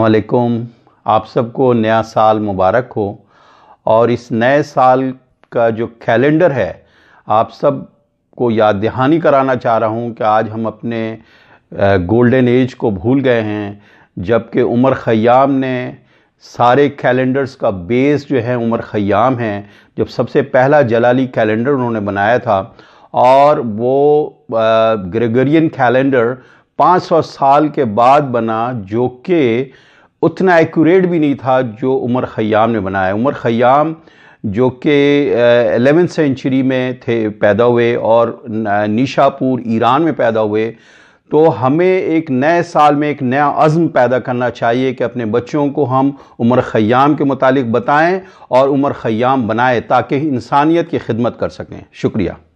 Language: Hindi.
वालेकुम आप सबको नया साल मुबारक हो और इस नए साल का जो कैलेंडर है आप सब को याद दहानी कराना चाह रहा हूँ कि आज हम अपने गोल्डन एज को भूल गए हैं जबकि उमर ख़याम ने सारे कैलेंडर्स का बेस जो है उमर ख़याम है जब सबसे पहला जलाली कैलेंडर उन्होंने बनाया था और वो ग्रेगोरियन कैलेंडर 500 साल के बाद बना जो कि उतना एक्यूरेट भी नहीं था जो उमर ख़याम ने बनाया उमर ख़याम जो कि एलेवेंथ सेंचुरी में थे पैदा हुए और निशापुर ईरान में पैदा हुए तो हमें एक नए साल में एक नया अज़म पैदा करना चाहिए कि अपने बच्चों को हम उमर ख़याम के मुतालिक बताएं और उमर ख़याम बनाएं ताकि इंसानियत की खिदमत कर सकें शुक्रिया